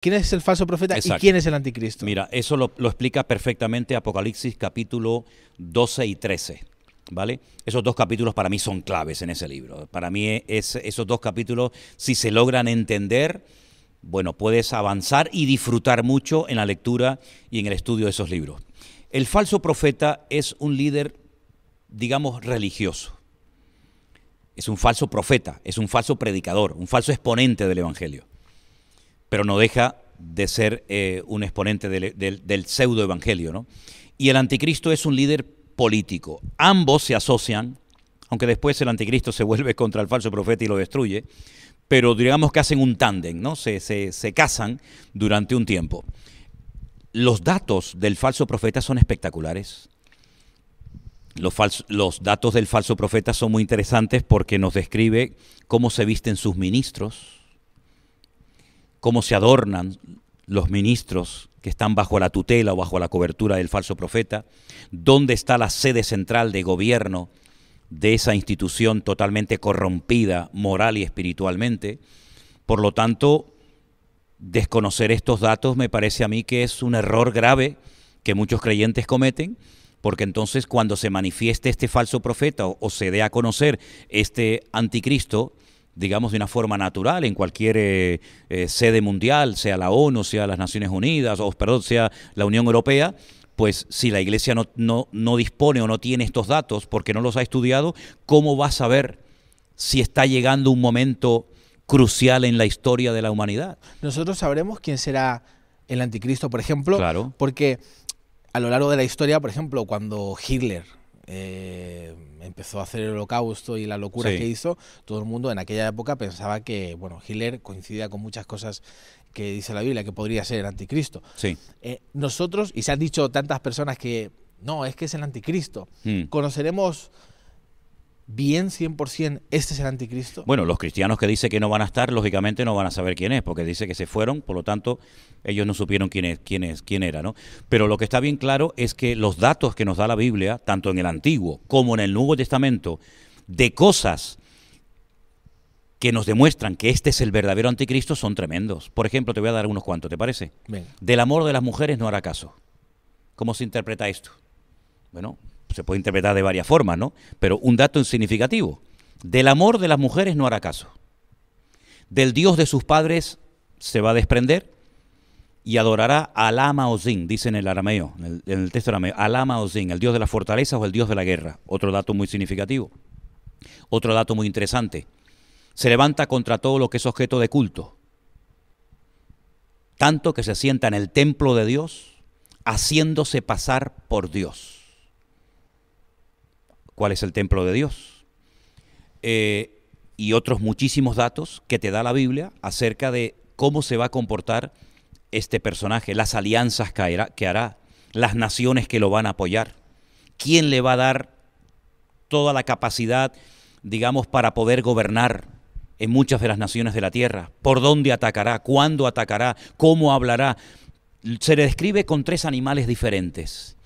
quién es el falso profeta y quién es el anticristo. Mira, eso lo, explica perfectamente Apocalipsis capítulo 12 y 13. ¿Vale? Esos dos capítulos para mí son claves en ese libro. Para mí es, esos dos capítulos, si se logran entender, bueno, puedes avanzar y disfrutar mucho en la lectura y en el estudio de esos libros. El falso profeta es un líder, digamos, religioso. Es un falso profeta, es un falso predicador, un falso exponente del Evangelio pero no deja de ser eh, un exponente del, pseudo evangelio. ¿no? Y el anticristo es un líder político. Ambos se asocian, aunque después el anticristo se vuelve contra el falso profeta y lo destruye, pero digamos que hacen un tándem, ¿no? Se, casan durante un tiempo. Los datos del falso profeta son espectaculares. Los, los, datos del falso profeta son muy interesantes porque nos describe cómo se visten sus ministros, cómo se adornan los ministros que están bajo la tutela o bajo la cobertura del falso profeta, dónde está la sede central de gobierno de esa institución totalmente corrompida moral y espiritualmente. Por lo tanto, desconocer estos datos me parece a mí que es un error grave que muchos creyentes cometen, porque entonces cuando se manifieste este falso profeta o, se dé a conocer este anticristo, digamos, de una forma natural en cualquier eh, eh, sede mundial, sea la ONU, sea las Naciones Unidas, o perdón, sea la Unión Europea, pues si la Iglesia no, no, no dispone o no tiene estos datos porque no los ha estudiado, ¿cómo va a saber si está llegando un momento crucial en la historia de la humanidad? Nosotros sabremos quién será el anticristo, por ejemplo, claro. porque a lo largo de la historia, por ejemplo, cuando Hitler eh, empezó a hacer el holocausto y la locura que hizo, todo el mundo en aquella época pensaba que, bueno, Hitler coincidía con muchas cosas que dice la Biblia, que podría ser el anticristo. Sí. Eh, nosotros, y se han dicho tantas personas que, no, es que es el anticristo, mm. conoceremos bien 100%, este es el anticristo? Bueno, los cristianos que dice que no van a estar, lógicamente no van a saber quién es, porque dice que se fueron, por lo tanto, ellos no supieron quién es, quién era, ¿no? Pero lo que está bien claro es que los datos que nos da la Biblia, tanto en el Antiguo como en el Nuevo Testamento, de cosas que nos demuestran que este es el verdadero anticristo son tremendos. Por ejemplo, te voy a dar unos cuantos, ¿te parece? Del amor de las mujeres no hará caso. ¿Cómo se interpreta esto? Bueno, se puede interpretar de varias formas, ¿no? Pero un dato significativo. Del amor de las mujeres no hará caso. Del Dios de sus padres se va a desprender y adorará al Ama Ozin, dice en el arameo, en el, texto arameo, al Ama el Dios de las fortalezas o el Dios de la guerra. Otro dato muy significativo. Otro dato muy interesante. Se levanta contra todo lo que es objeto de culto. Tanto que se sienta en el templo de Dios, haciéndose pasar por Dios cuál es el templo de Dios. Eh, y otros muchísimos datos que te da la Biblia acerca de cómo se va a comportar este personaje, las alianzas que hará, que hará, las naciones que lo van a apoyar, quién le va a dar toda la capacidad, digamos, para poder gobernar en muchas de las naciones de la tierra, por dónde atacará, cuándo atacará, cómo hablará. Se le describe con tres animales diferentes.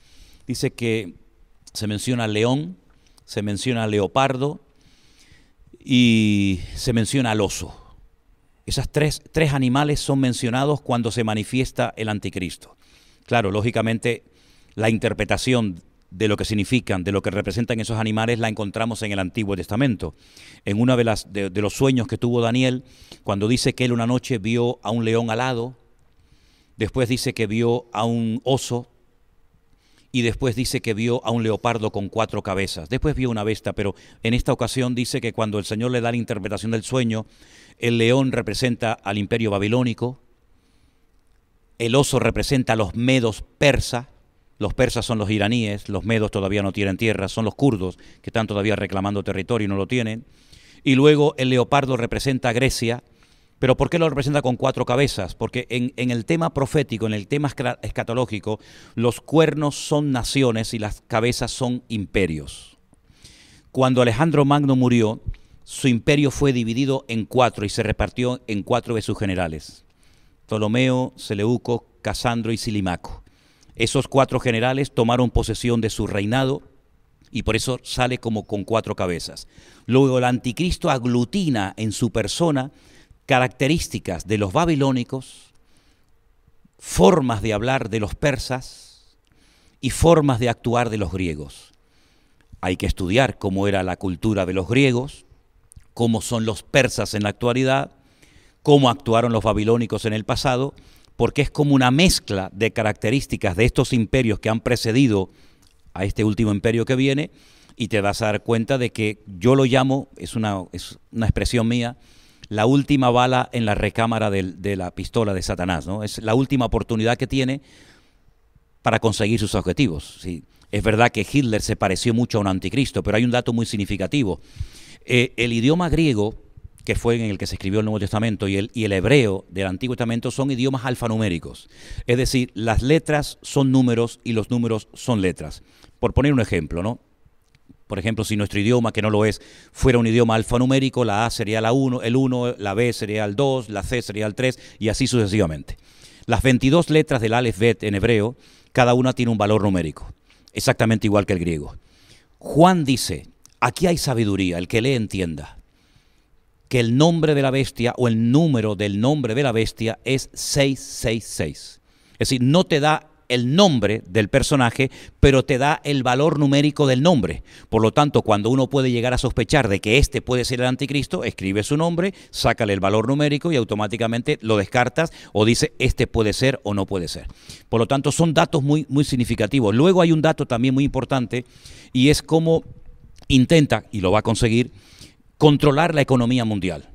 Dice que se menciona el león, se menciona al leopardo y se menciona al oso. Esos tres, tres animales son mencionados cuando se manifiesta el anticristo. Claro, lógicamente la interpretación de lo que significan, de lo que representan esos animales, la encontramos en el Antiguo Testamento. En uno de, las, de, los sueños que tuvo Daniel, cuando dice que él una noche vio a un león alado, después dice que vio a un oso, y después dice que vio a un leopardo con cuatro cabezas. Después vio una besta, pero en esta ocasión dice que cuando el Señor le da la interpretación del sueño, el león representa al imperio babilónico, el oso representa a los medos persa, los persas son los iraníes, los medos todavía no tienen tierra, son los kurdos que están todavía reclamando territorio y no lo tienen, y luego el leopardo representa a Grecia, pero ¿por qué lo representa con cuatro cabezas? Porque en, el tema profético, en el tema escatológico, los cuernos son naciones y las cabezas son imperios. Cuando Alejandro Magno murió, su imperio fue dividido en cuatro y se repartió en cuatro de sus generales. Ptolomeo, Seleuco, Casandro y Silimaco. Esos cuatro generales tomaron posesión de su reinado y por eso sale como con cuatro cabezas. Luego el anticristo aglutina en su persona características de los babilónicos, formas de hablar de los persas y formas de actuar de los griegos. Hay que estudiar cómo era la cultura de los griegos, cómo son los persas en la actualidad, cómo actuaron los babilónicos en el pasado, porque es como una mezcla de características de estos imperios que han precedido a este último imperio que viene, y te vas a dar cuenta de que yo lo llamo, es una, es una expresión mía, la última bala en la recámara de, la pistola de Satanás, ¿no? Es la última oportunidad que tiene para conseguir sus objetivos. Es verdad que Hitler se pareció mucho a un anticristo, pero hay un dato muy significativo. Eh, el idioma griego, que fue en el que se escribió el Nuevo Testamento, y el, y el hebreo del Antiguo Testamento son idiomas alfanuméricos. Es decir, las letras son números y los números son letras. Por poner un ejemplo, ¿no? Por ejemplo, si nuestro idioma, que no lo es, fuera un idioma alfanumérico, la A sería la 1, el 1, la B sería el 2, la C sería el 3 y así sucesivamente. Las 22 letras del Aleph-Bet en hebreo, cada una tiene un valor numérico, exactamente igual que el griego. Juan dice, aquí hay sabiduría, el que le entienda, que el nombre de la bestia o el número del nombre de la bestia es 666. Es decir, no te da el nombre del personaje, pero te da el valor numérico del nombre. Por lo tanto, cuando uno puede llegar a sospechar de que este puede ser el anticristo, escribe su nombre, sácale el valor numérico y automáticamente lo descartas o dice este puede ser o no puede ser. Por lo tanto, son datos muy, muy significativos. Luego hay un dato también muy importante y es cómo intenta, y lo va a conseguir, controlar la economía mundial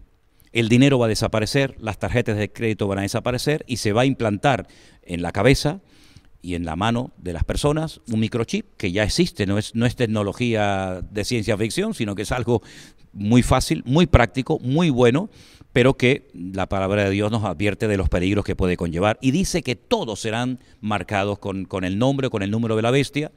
el dinero va a desaparecer, las tarjetas de crédito van a desaparecer y se va a implantar en la cabeza y en la mano de las personas un microchip que ya existe, no es, no es tecnología de ciencia ficción, sino que es algo muy fácil, muy práctico, muy bueno, pero que la palabra de Dios nos advierte de los peligros que puede conllevar y dice que todos serán marcados con, el nombre, con el número de la bestia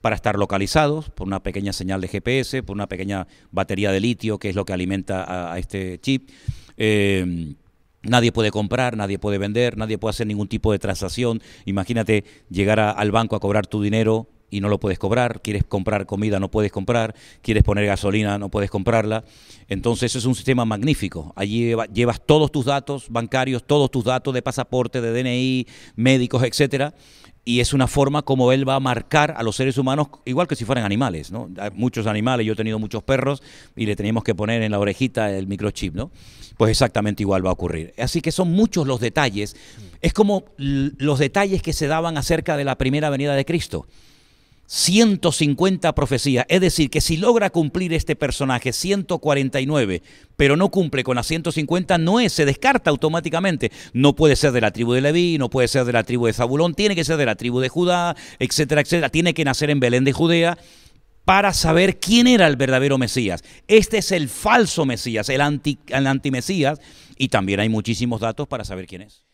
para estar localizados por una pequeña señal de GPS, por una pequeña batería de litio que es lo que alimenta a, este chip. Eh, Nadie puede comprar, nadie puede vender, nadie puede hacer ningún tipo de transacción. Imagínate llegar al banco a cobrar tu dinero y no lo puedes cobrar, quieres comprar comida, no puedes comprar, quieres poner gasolina, no puedes comprarla. Entonces es un sistema magnífico. Allí llevas todos tus datos bancarios, todos tus datos de pasaporte, de DNI, médicos, etcétera, y es una forma como él va a marcar a los seres humanos, igual que si fueran animales, ¿no? muchos animales, yo he tenido muchos perros y le teníamos que poner en la orejita el microchip, ¿no? Pues exactamente igual va a ocurrir. Así que son muchos los detalles. Es como los detalles que se daban acerca de la primera venida de Cristo. 150 profecías. Es decir, que si logra cumplir este personaje 149, pero no cumple con las 150, no es, se descarta automáticamente. No puede ser de la tribu de Leví, no puede ser de la tribu de Zabulón, tiene que ser de la tribu de Judá, etcétera, etcétera. Tiene que nacer en Belén de Judea para saber quién era el verdadero Mesías. Este es el falso Mesías, el, anti, el antimesías, y también hay muchísimos datos para saber quién es.